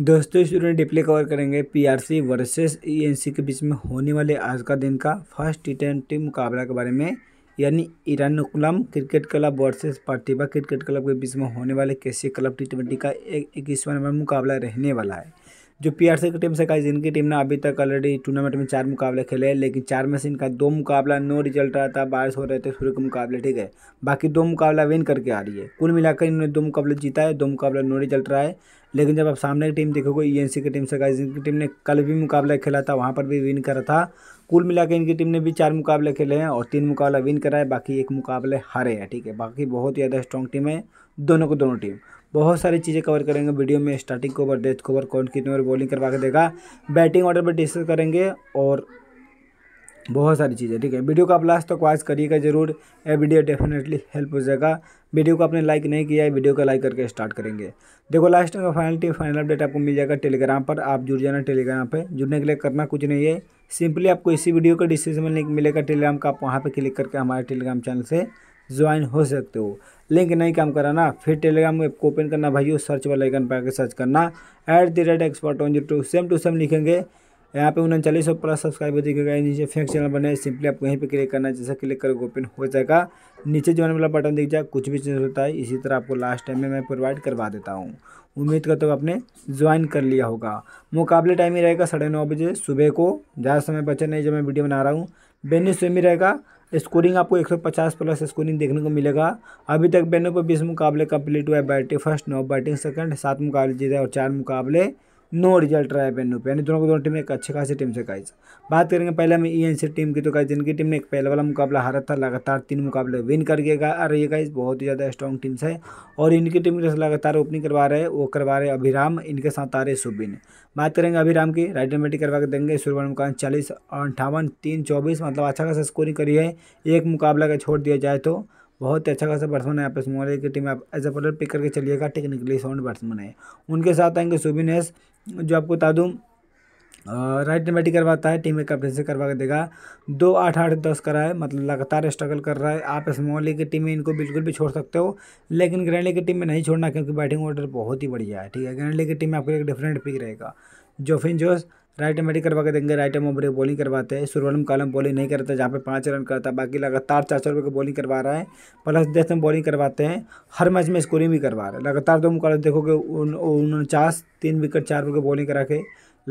दोस्तों स्टूडेंट डिप्ले कवर करेंगे पीआरसी वर्सेस ईएनसी के बीच में होने वाले आज का दिन का फर्स्ट टी ट्वेंटी मुकाबला के बारे में यानी Ernakulam cricket club versus Pratibha cricket club के बीच में होने वाले कैसे क्लब टी ट्वेंटी का एक इक्कीसवा नंबर मुकाबला रहने वाला है जो पीआरसी की टीम से कहा जिनकी टीम ने अभी तक ऑलरेडी टूर्नामेंट में चार मुकाबले खेले हैं लेकिन चार में से इनका दो मुकाबला नो रिजल्ट रहा था बारिश हो रहे थे सूर्य के मुकाबले ठीक है बाकी दो मुकाबला विन करके आ रही है कुल मिलाकर इन्होंने दो मुकाबले जीता है दो मुकाबला नो रिजल्ट रहा है लेकिन जब आप सामने की टीम देखोगे ई e की टीम से कहा जिनकी टीम ने कल भी मुकाबला खेला था वहाँ पर भी विन करा था कुल मिलाकर इनकी टीम ने भी चार मुकाबले खेले हैं और तीन मुकाबला विन करा है बाकी एक मुकाबले हारे हैं ठीक है बाकी बहुत ही ज़्यादा स्ट्रॉन्ग टीम है दोनों को दोनों टीम बहुत सारी चीज़ें कवर करेंगे वीडियो में स्टार्टिंग कोवर डेथ ओवर कौन कितने ओवर बॉलिंग करवा के देगा बैटिंग ऑर्डर पर डिस्कस करेंगे और बहुत सारी चीज़ें ठीक है वीडियो को आप लास्ट तक तो वॉच करिएगा जरूर यह वीडियो डेफिनेटली हेल्प हो जाएगा वीडियो को आपने लाइक नहीं किया है वीडियो का लाइक करके स्टार्ट करेंगे देखो लास्ट में फाइनल टी फाइनल अपडेट आपको मिल जाएगा टेलीग्राम पर आप जुड़ जाना टेलीग्राम पर जुड़ने के लिए करना कुछ नहीं है सिंपली आपको इसी वीडियो का डिस्क्रिप्शन में लिंक मिलेगा टेलीग्राम का आप वहाँ पर क्लिक करके हमारे टेलीग्राम चैनल से ज्वाइन हो सकते हो लिंक नहीं काम करा ना फिर टेलीग्राम ऐप को ओपन करना भाइयों सर्च वाला आइकन पर आकर सर्च करना at the rate expert one zero two same to same लिखेंगे यहाँ पे उनचालीस सौ प्लस सब्सक्राइबर दिखेगा नीचे फेक चैनल बने सिंपली आपको यहीं पे क्लिक करना है जैसा क्लिक करोगे ओपन हो जाएगा नीचे जो वाला बटन दिख जाए कुछ भी चेंज होता है इसी तरह आपको लास्ट टाइम में मैं प्रोवाइड करवा देता हूँ उम्मीद करता तो हूँ आपने ज्वाइन कर लिया होगा मुकाबले टाइम ही रहेगा साढ़े नौ बजे सुबह को ज़्यादा समय बचा नहीं जब मैं वीडियो बना रहा हूँ बेनिस स्विम ही रहेगा स्कोरिंग आपको 150 प्लस स्कोरिंग देखने को मिलेगा अभी तक बैनों पर बीस मुकाबले कंप्लीट हुए बैटिंग फर्स्ट नौ बैटिंग सेकंड सात मुकाबले जीते और चार मुकाबले नो रिजल्ट रहा है पेनू पे यानी दोनों को दोनों टीम एक अच्छे खासी टीम से गाइज बात करेंगे पहले हम ई e टीम की तो गाइज जिनकी टीम ने एक पहले वाला मुकाबला हारा था लगातार तीन मुकाबले विन कर गए और ये गाइज बहुत ही ज़्यादा स्ट्रॉन्ग टीम्स है और इनकी टीम जैसे लगातार ओपनिंग करवा रहे वो करवा रहे अभिराम इनके साथ आ रहे सुबिन बात करेंगे अभिराम की राइडर बैटिंग करवा के देंगे सूर्यवन मुकान चालीस अंठावन तीन चौबीस मतलब अच्छा खासा स्कोरिंग करी है एक मुकाबला का छोड़ दिया जाए तो बहुत ही अच्छा खासा बैट्समैन है आपस मोरे की टीम आप एज ए बॉलर पिक करके चलिएगा टेक्निकली साउंड बैट्समैन है उनके साथ आएंगे सुबिन एस जो आपको बता दूँ राइट में बैटिंग करवाता है टीम में से करवा के देगा दो आठ आठ दस करा है मतलब लगातार स्ट्रगल कर रहा है आप स्मॉल की टीम में इनको बिल्कुल भी छोड़ सकते हो लेकिन ग्रैंड की टीम में नहीं छोड़ना क्योंकि बैटिंग ऑर्डर बहुत ही बढ़िया है ठीक है ग्रैंड की टीम में आपके एक डिफरेंट पिक रहेगा जोफिन जोश राइट में बैटिंग करवा के देंगे राइट में ब्रेक बॉलिंग करवाते हैं सूर्यम कालम बॉलिंग नहीं करता जहाँ पे पाँच रन करता है बाकी लगातार चार सौ रुपये की बॉलिंग करवा रहा है प्लस दस में बॉलिंग करवाते हैं हर मैच में स्कोरिंग भी करवा रहा है लगातार दो मुकाबले देखोगे उनचास तीन विकेट चार रुपये बॉलिंग करा के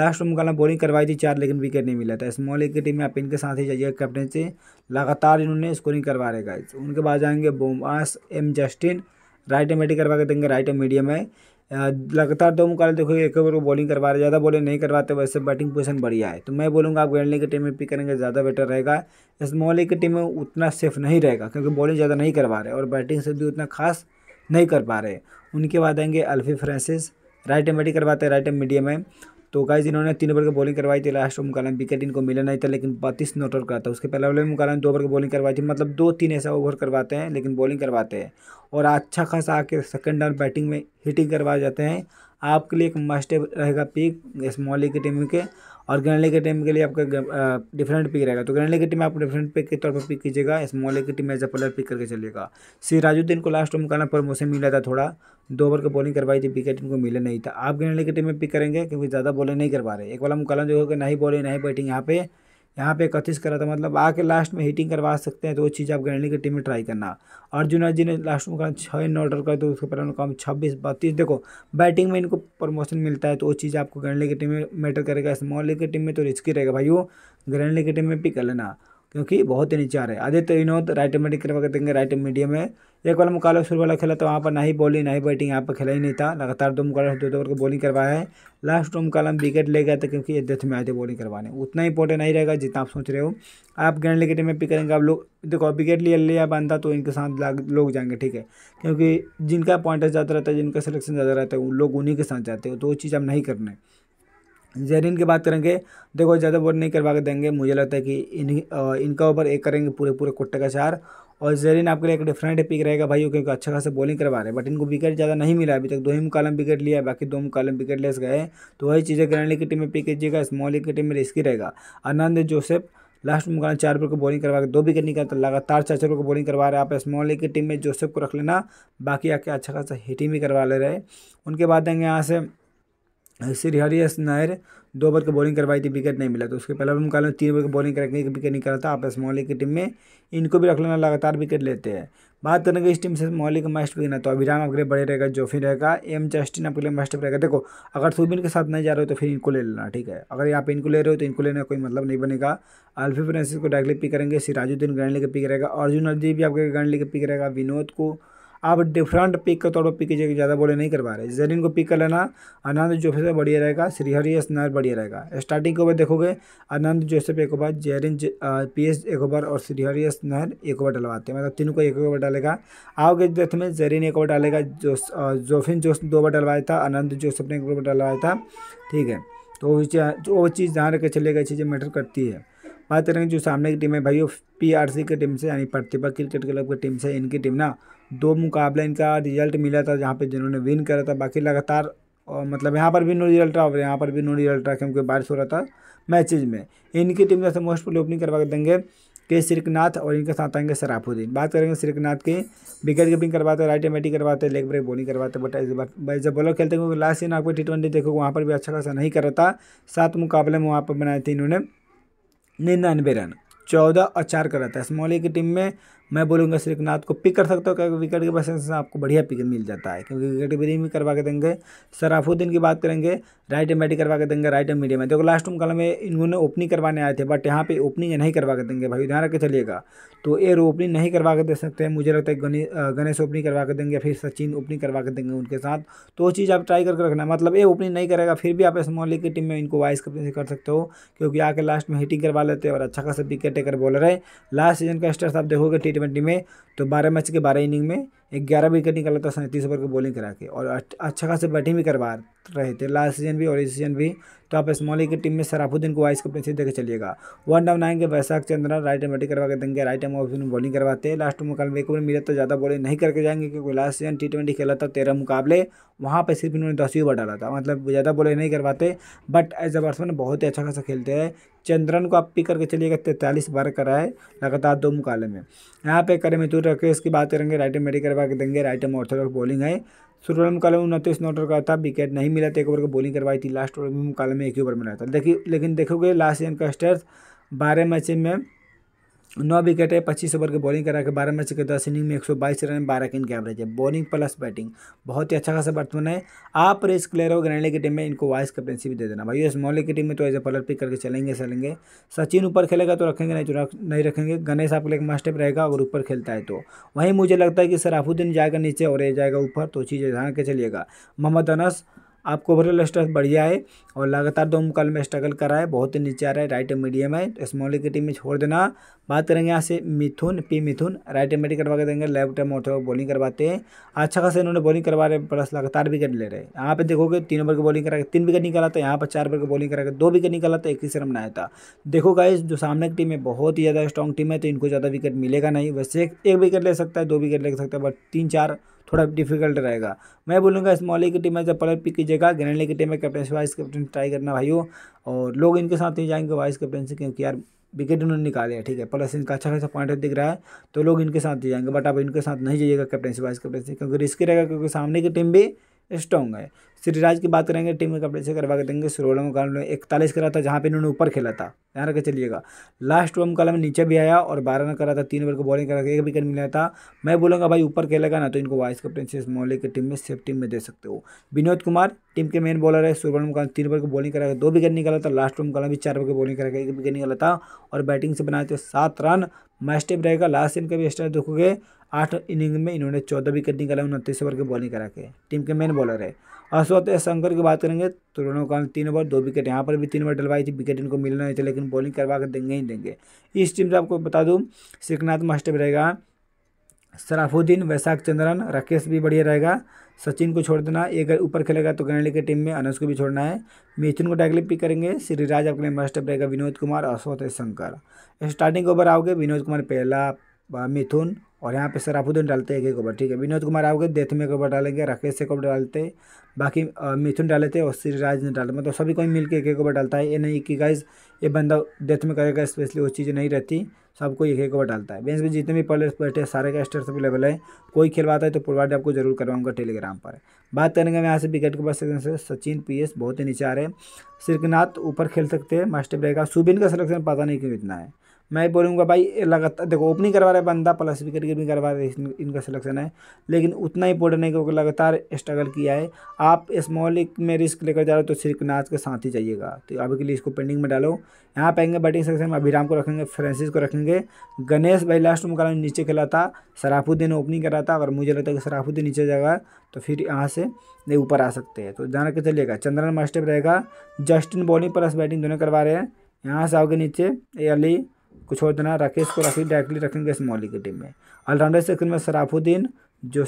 लास्ट मुकाबला बॉलिंग करवाई थी चार लेकिन विकेट नहीं मिला था स्मॉल एक की टीम में आप इनके साथ ही जाइएगा कैप्टन से लगातार इन्होंने स्कोरिंग करवा रहेगा उनके बाद जाएंगे बोमास M Justin right arm batting करवा के देंगे राइट एम मीडियम है लगातार दो मुकाबले देखो एक ओवर को बॉलिंग करवा रहे ज़्यादा बॉलिंग नहीं करवाते वैसे बैटिंग पोजिशन बढ़िया है तो मैं बोलूँगा आप गैंडली की टीम में पिक करेंगे ज़्यादा बेटर रहेगा इस मोहल्ले की टीम में उतना सेफ नहीं रहेगा क्योंकि बॉलिंग ज़्यादा नहीं करवा रहे और बैटिंग से भी उतना खास नहीं कर पा रहे उनके बाद आएंगे Alfie Francis right arm batting करवाते हैं राइट एम मीडियम है तो गाइज इन्होंने तीन ओवर की बॉलिंग करवाई थी लास्ट मुकालम विकेट इनको मिला नहीं था लेकिन बत्तीस नॉट आउट करा था उसके पहले में मुकालम दो ओवर की बॉलिंग करवाई थी मतलब दो तीन ऐसा ओवर करवाते हैं लेकिन बॉलिंग करवाते हैं और अच्छा खासा आके सेकेंड डाउन बैटिंग में हिटिंग करवा जाते हैं आपके लिए एक मस्ट रहेगा पिक स्मॉल की टीम के और ग्रैंडली के टीम के लिए आपका डिफरेंट पिक रहेगा तो ग्रैंडली की टीम आप डिफरेंट पिक के तौर पर पिक कीजिएगा स्मॉल की team as a player pick करके चलेगा चलिएगा राजुद्दीन को लास्ट टाइम करना प्रमोशन मिला था थोड़ा दो ओवर की बॉलिंग करवाई थी विकेट इनको मिले नहीं था आप ग्रैंडली की टीम में पिक करेंगे क्योंकि ज़्यादा बॉलिंग नहीं कर पा रहे एक वाला मुकाला जो होगा ना ही बॉलिंग ना ही बैटिंग यहाँ पे यहाँ पे इकतीस करा था मतलब आके लास्ट में हीटिंग करवा सकते हैं तो वो चीज़ आप गैंडली की टीम में ट्राई करना अर्जुना जी ने लास्ट में कहा छः इन ऑर्डर कर तो उसके पहले उन्होंने कहा छब्बीस बत्तीस देखो बैटिंग में इनको प्रमोशन मिलता है तो वो चीज़ आपको गैंडली की टीम में मैटर करेगा स्मॉल लीग की टीम में तो रिस्की रहेगा भाई वो ग्रैंड की टीम में पिक कर लेना क्योंकि बहुत ही नीचे आ रहे हैं आदित्य विनोद राइट मीडियम क्रम देंगे राइट मीडियम में एक बार मुकाबला शुरू वाला खेला तो वहाँ पर ना ही बॉलिंग ना ही बैटिंग यहाँ पर खेला ही नहीं था लगातार दो मुकाबला दो दो को बॉलिंग करवाया है लास्ट दो मुकाबला विकेट ले गया था क्योंकि डेथ में आए थे बॉलिंग करवाने उतना इंपॉर्टेंट नहीं रहेगा जितना आप सोच रहे हो आप गेंद लेके में पिक करेंगे आप लोग देखो विकेट लिया लिया बनता तो इनके साथ लोग जाएंगे ठीक है क्योंकि जिनका पॉइंट ज़्यादा रहता है जिनका सिलेक्शन ज़्यादा रहता है उन लोग उन्हीं के साथ जाते हो तो वो चीज़ आप नहीं करना है जेरिन की बात करेंगे देखो ज़्यादा बॉल नहीं करवा के देंगे मुझे लगता है कि इन इनका ओवर एक करेंगे पूरे पूरे कुट्टे का चार और जेरिन आपके लिए एक डिफरेंट पिक रहेगा भाई क्योंकि अच्छा खासा बॉलिंग करवा रहे हैं बट इनको विकेट ज़्यादा नहीं मिला अभी तक दो ही मुकालम विकेट लिया बाकी दो मुकालम विकेट लेस गए तो वही चीज़ें ग्रैंड लीग की टीम में पिक कीजिएगा स्मॉल लीग की टीम में रिस्की रहेगा आनंद जोसेफ लास्ट मुकाल चार ओवर को बॉलिंग करवा के दो विकेट तो लगातार चार चार ओवर को बॉलिंग करवा रहे आप स्मॉल लीग की टीम में जोसेफ को रख लेना बाकी आके अच्छा खासा हिटिंग भी करवा ले रहे उनके बाद देंगे यहाँ से श्री हरियस नायर दो ओवर की बॉलिंग करवाई थी विकेट नहीं मिला तो उसके पहले मुकाबले में तीन ओवर की बॉलिंग करके विकेट निकाला था आप मौलिक की टीम में इनको भी रख लेना लगातार विकेट लेते हैं बात करेंगे इस टीम से मौलिक मस्ट विकना तो अभिराम आपके लिए बड़े रहेगा जोफी रहेगा एम जस्टिन आपके लिए मस्ट रहेगा देखो अगर सुबिन के साथ नहीं जा रहे हो तो फिर इनको ले लेना ठीक है अगर आप इनको ले रहे हो तो इनको लेने का कोई मतलब नहीं बनेगा अल्फी फ्रेंसिस को डायरेक्टली पिक करेंगे सिराजुद्दीन ग्रैंड लेकर पिक रहेगा अर्जुन अर्जी भी आपके ग्रैंड लेकर पिक रहेगा विनोद को आप डिफरेंट पिक के तौर पर पिक कीजिए ज़्यादा बोले नहीं करवा रहे जेरिन को पिक कर लेना आनंद जोसेफ से बढ़िया रहेगा श्रीहरि स्नार बढ़िया रहेगा स्टार्टिंग के ऊपर देखोगे आनंद जोसेफ एक ओवर जेरिन पी एस एक ओवर और श्रीहरि स्नार एक ओवर डलवाते हैं मतलब तीनों को एक ओवर डालेगा आओगे डेथ में जेरिन एक ओवर डालेगा जोफिन जोश दो ओवर डलवाया था आनंद जोसेफ ने एक ओवर डलवाया था ठीक है तो वो चीज़ ध्यान रखकर चलेगा चले गए चीज़ें मैटर करती है बात करेंगे जो सामने की टीम है भाई वो सी की टीम से यानी प्रतिभा क्रिकेट क्लब की टीम से इनकी टीम ना दो मुकाबला इनका रिजल्ट मिला था जहाँ पे जिन्होंने विन करा था बाकी लगातार और मतलब यहाँ पर भी नो रिजल्ट रहा और यहाँ पर भी नो रिजल्ट रहा क्योंकि बारिश हो रहा था मैचेज में इनकी टीम जैसे मोस्ट प्ले ओपनिंग करवा देंगे के श्रीकनाथ और इनके साथ आएंगे सराफुद्दीन बात करेंगे श्रीकनाथ की विकेट कीपिंग करवाते राइट राइट बैटिंग करवाते लेग ब्रेक बॉलिंग करवाते बट एज बार जब बॉलर खेलते हैं लास्ट सीन आपको टी ट्वेंटी देखोगे वहाँ पर भी अच्छा खासा नहीं कर रहा था सात मुकाबले में वहाँ पर बनाए थे इन्होंने निन्यानवे रन चौदह और चार कराता है स्मॉल ए की टीम में मैं बोलूँगा श्रीकनाथ को पिक कर सकता हो क्योंकि विकेट के पैसे आपको बढ़िया पिक मिल जाता है क्योंकि विकेट ब्रीम भी करवा के देंगे सराफुद्दीन की बात करेंगे राइट एम बैटिंग करवा के देंगे राइट एम मीडियम में देखो लास्ट रूम कल में इन्होंने ओपनिंग करवाने आए थे बट यहाँ पे ओपनिंग नहीं करवा के देंगे भाई ध्यान रख के चलिएगा तो एयर ओपनिंग नहीं करवा के दे सकते हैं मुझे लगता है गणेश गणेश ओपनिंग करवा के देंगे फिर सचिन ओपनिंग करवा के देंगे उनके साथ तो वो चीज़ आप ट्राई करके रखना मतलब ए ओपनिंग नहीं करेगा फिर भी आप स्मॉल लीग की टीम में इनको वाइस से कर सकते हो क्योंकि आके लास्ट में हिटिंग करवा लेते हैं और अच्छा खासा विकेट टेकर बॉलर है लास्ट सीजन का स्टार्स आप देखोगे टी ट्वेंटी में तो बारह मैच के बारह इनिंग में ग्यारह विकेट निकाला था सैंतीस ओवर की बॉलिंग करा के और अच्छा खासा बैटिंग भी करवा रहे थे लास्ट सीजन भी और इस सीजन भी तो आप स्मॉल की टीम में सराफुद्दीन को वाइस कप्टनशिप देकर चलिएगा वन डाउन आएंगे Vaishakh Chandra right hand batting करवा के देंगे राइट एम ऑफ बॉलिंग करवाते हैं लास्ट मुकाबले एक ओवर मिले तो ज़्यादा बॉलिंग नहीं करके जाएंगे क्योंकि लास्ट सीजन टी ट्वेंटी खेला था तेरह मुकाबले वहाँ पर सिर्फ इन्होंने दस ही ओवर डाला था मतलब ज़्यादा बॉलिंग नहीं करवाते बट एज अ बैट्समैन बहुत ही अच्छा खासा खेलते हैं चंद्रन को आप पिक करके चलिएगा तैंतालीस बार कराए लगातार दो मुकाबले में यहाँ पे करें मित्र रखे उसकी बात करेंगे राइट एंड बैटिंग करवा करवा के देंगे राइट एम ऑर्थोडॉक्स बॉलिंग है शुरू में काले में उनतीस नौ का था विकेट नहीं मिला था तो एक ओवर की बॉलिंग करवाई थी लास्ट ओवर में काले में एक ही ओवर मिला था देखिए लेकिन देखोगे लास्ट सीजन का स्टर्स बारह मैच में नौ विकेट है पच्चीस ओवर के बॉलिंग करा के बारह मैच के दस इनिंग में एक सौ बाईस रन बारह किन के एवरेज है बॉलिंग प्लस बैटिंग बहुत ही अच्छा खासा बैट्समैन है आप रेस प्लेयर हो ग्रैंडली की टीम में इनको वाइस कैप्टनशिप भी दे देना भाई इस की टीम में तो एज ए पलर पिक करके चलेंगे चलेंगे सचिन ऊपर खेलेगा तो रखेंगे नहीं तो नहीं रखेंगे गणेश आपके लिए मास्टेप रहेगा अगर ऊपर खेलता है तो वहीं मुझे लगता है कि सराफुद्दीन जाएगा नीचे और ये जाएगा ऊपर तो चीज़ें ध्यान के चलिएगा मोहम्मद अनस आपको ओवरऑल स्ट्रेस बढ़िया है और लगातार दो मुकाल में स्ट्रगल कर रहा है बहुत ही नीचे आ रहा है राइट मीडियम है तो स्मॉल इक्विटी में छोड़ देना बात करेंगे यहाँ से Mithun P Mithun right arm करवा के देंगे लेफ्ट एम ऑर्थर बॉलिंग करवाते हैं अच्छा खासा इन्होंने बॉलिंग करवा रहे प्लस लगातार विकेट ले रहे हैं यहाँ पे देखोगे तीन ओवर की बॉलिंग करा के तीन विकेट निकाला था यहाँ पर चार ओवर की बॉलिंग करा के दो विकेट निकाला था एक रन बनाया था देखो गाइस जो सामने की टीम है बहुत ही ज़्यादा स्ट्रॉन्ग टीम है तो इनको ज़्यादा विकेट मिलेगा नहीं वैसे एक विकेट ले सकता है दो विकेट ले सकता है बट तीन चार थोड़ा डिफिकल्ट रहेगा मैं बोलूँगा स्मॉल की टीम में जब पलट पिक कीजिएगा ग्रैंड ए की टीम में कैप्टन वाइस कैप्टन ट्राई करना भाई और लोग इनके साथ ही जाएंगे वाइस कैप्टन से क्योंकि यार विकेट उन्होंने निकाले हैं ठीक है प्लस इनका अच्छा खासा पॉइंट दिख रहा है तो लोग इनके साथ ही जाएंगे बट आप इनके साथ नहीं जाइएगा कैप्टनसी वाइस कैप्टनसी क्योंकि रिस्की रहेगा क्योंकि सामने की टीम भी स्ट्रॉन्ग है श्रीराज की बात करेंगे टीम में कपड़े से करवा के देंगे सोलह मुकाबले इकतालीस करा था जहाँ पे इन्होंने ऊपर खेला था ध्यान रखे चलिएगा लास्ट ओवर मुकाबले में नीचे भी आया और बारह रन करा था तीन ओवर को बॉलिंग करा के एक विकेट मिला था मैं बोलूँगा भाई ऊपर खेलेगा ना तो इनको वाइस कप्टन से मोहल्ले की टीम में सेफ टीम में दे सकते हो विनोद कुमार टीम के मेन बॉलर है सुबह मुकाल तीन ओवर को बॉलिंग करा के दो विकेट निकाला था लास्ट ओवर मुकाल भी चार ओवर को बॉलिंग करा के एक विकेट निकाला था और बैटिंग से बनाए थे सात रन मास्टेप रहेगा लास्ट इनका भी स्टार देखोगे आठ इनिंग में इन्होंने चौदह विकेट निकाला उनतीस ओवर की बॉलिंग करा के टीम के मेन बॉलर है अश्वत शंकर की बात करेंगे तो का तीन ओवर दो विकेट यहाँ पर भी तीन ओवर डलवाई थी विकेट इनको मिलना नहीं था लेकिन बॉलिंग करवा कर देंगे ही देंगे इस टीम से आपको बता दूँ श्रीकनाथ मास्टर रहेगा सराफुद्दीन वैशाख चंद्रन राकेश भी बढ़िया रहेगा सचिन को छोड़ देना एक ऊपर खेलेगा तो गणली की टीम में अनुज को भी छोड़ना है मिथुन को टैगली पिक करेंगे श्रीराज अपने लिए रहेगा विनोद कुमार अश्वत शंकर स्टार्टिंग ओवर आओगे विनोद कुमार पहला मिथुन और यहाँ पे सराफुद्दीन डालते हैं एक एक ओवर ठीक है विनोद कुमार आओगे डेथ में एक ओवर डालेंगे राकेश एक ओवर डालते बाकी मिथुन डाले थे और सिराज ने डाले मतलब सभी कोई मिलकर एक एक ओवर डालता है ये नहीं कि गाइज ये बंदा डेथ में करेगा स्पेशली वो चीज़ नहीं रहती सबको एक एक ओवर डालता है बेंच में जितने भी प्लेयर्स बैठे सारे का स्टेट्स अवेलेबल है कोई खेलवाता है तो प्रोवाइड आपको जरूर करवाऊंगा टेलीग्राम पर बात करेंगे हम यहाँ से विकेट के पास सचिन से सचिन बहुत ही नीचे आ रहे हैं सिरकनाथ ऊपर खेल सकते हैं मास्टर ब्रेक का सुबिन का सलेक्शन पता नहीं क्यों इतना है मैं बोलूँगा भाई लगातार देखो ओपनिंग करवा रहा है बंदा प्लस भी क्रिकेट भी करवा रहे इनका सिलेक्शन है लेकिन उतना इंपॉर्टेंट है क्योंकि लगातार स्ट्रगल किया है आप स्मॉल में रिस्क लेकर जा रहे हो तो नाच के साथ ही जाइएगा तो अभी के लिए इसको पेंडिंग में डालो यहाँ पाएंगे बैटिंग सेक्शन में अभिराम को रखेंगे फ्रांसिस को रखेंगे गणेश भाई लास्ट में में नीचे खेला था सराफुद्दीन ओपनिंग करा था अगर मुझे लगता है कि सराफुद्दीन नीचे जाएगा तो फिर यहाँ से ऊपर आ सकते हैं तो जाना रखकर चलिएगा चंद्रन मास्टर रहेगा जस्टिन बॉलिंग प्लस बैटिंग दोनों करवा रहे हैं यहाँ से आओगे नीचे ए अली कुछ और देना राकेश को राकेश डायरेक्टली रखेंगे इस मौली की टीम में ऑलराउंडर सेक्शन में सराफुद्दीन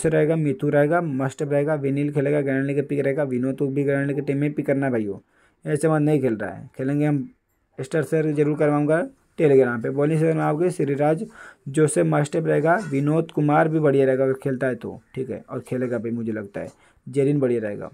से रहेगा मितू रहेगा मस्ट रहेगा विनील खेलेगा ग्रैंड लीग पिक रहेगा विनोद तो भी ग्रैंड लीग की टीम में पिक करना है भाई वो ऐसे मान नहीं खेल रहा है खेलेंगे हम स्टर सर जरूर करवाऊंगा टेलीग्राम पे बॉलिंग सेक्शन में आओगे श्रीराज से मस्ट रहेगा विनोद कुमार भी बढ़िया रहेगा अगर खेलता है तो ठीक है और खेलेगा भी मुझे लगता है जेरिन बढ़िया रहेगा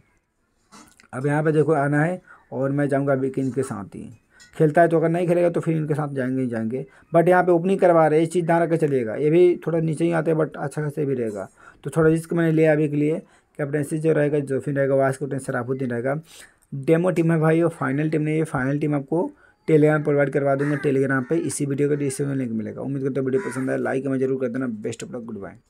अब यहाँ पर देखो आना है और मैं जाऊँगा अभी किन के साथ ही खेलता है तो अगर नहीं खेलेगा तो फिर इनके साथ जाएंगे ही जाएंगे बट यहाँ पे ओपनिंग करवा रहे इस चीज़ ध्यान रखकर चलेगा ये भी थोड़ा नीचे ही आते हैं बट अच्छा खासा भी रहेगा तो थोड़ा रिस्क मैंने लिया अभी के लिए कैप्टनसी जो रहेगा जोफिन रहेगा कैप्टन सराफुद्दीन रहेगा डेमो टीम है भाई और फाइनल टीम नहीं है फाइनल टीम आपको टेलीग्राम प्रोवाइड करवा दूंगा टेलीग्राम पर इसी वीडियो का डिस्क्रिप्शन लिंक मिलेगा उम्मीद करता हूँ वीडियो पसंद है लाइक हमें जरूर कर देना best of luck good bye